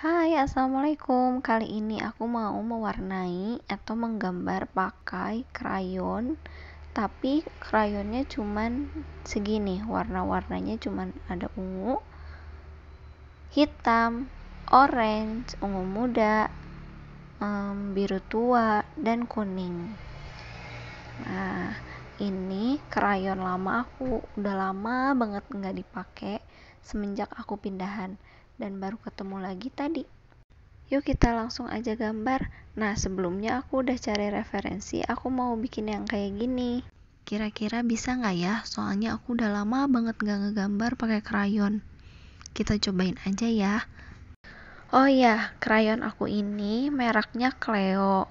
Hai, Assalamualaikum. Kali ini aku mau mewarnai atau menggambar pakai krayon, tapi krayonnya cuman segini, warna-warnanya cuman ada ungu, hitam, orange, ungu muda, um, biru tua, dan kuning. Nah, ini krayon lama aku, udah lama banget nggak dipakai semenjak aku pindahan dan baru ketemu lagi tadi. Yuk kita langsung aja gambar. Nah, sebelumnya aku udah cari referensi, aku mau bikin yang kayak gini. Kira-kira bisa nggak ya? Soalnya aku udah lama banget nggak ngegambar pakai krayon. Kita cobain aja ya. Oh iya, krayon aku ini mereknya Cleo.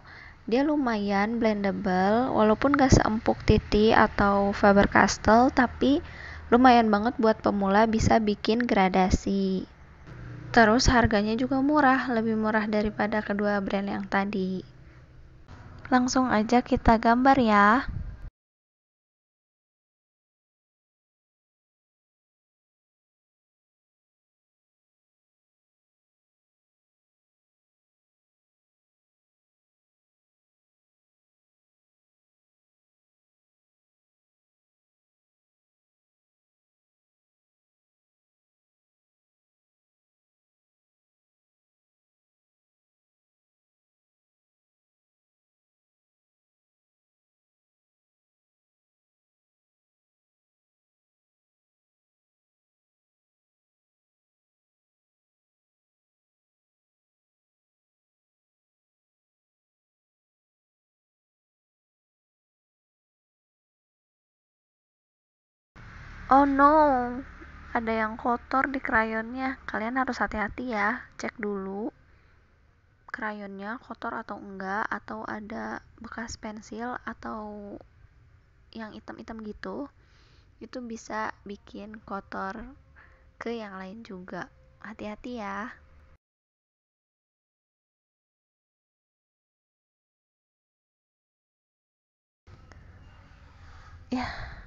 Dia lumayan blendable, walaupun gak seempuk Titi atau Faber-Castell, tapi lumayan banget buat pemula bisa bikin gradasi. Terus harganya juga murah, lebih murah daripada kedua brand yang tadi. Langsung aja kita gambar ya. Oh no, ada yang kotor di krayonnya. Kalian harus hati-hati ya, cek dulu krayonnya kotor atau enggak atau ada bekas pensil atau yang hitam-hitam gitu. Itu bisa bikin kotor ke yang lain juga. Hati-hati ya. Yeah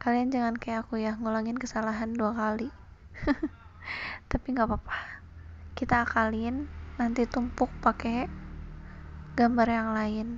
Kalian jangan kayak aku ya, ngulangin kesalahan dua kali. Tapi nggak apa-apa. Kita akalin, nanti tumpuk pakai gambar yang lain.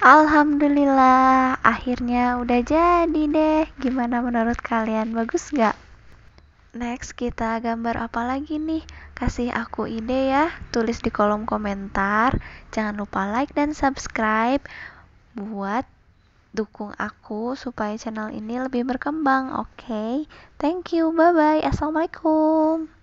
Alhamdulillah, akhirnya udah jadi deh. Gimana menurut kalian? Bagus gak? Next, kita gambar apa lagi nih? Kasih aku ide ya, tulis di kolom komentar. Jangan lupa like dan subscribe buat dukung aku supaya channel ini lebih berkembang. Oke, okay? thank you, bye bye. Assalamualaikum.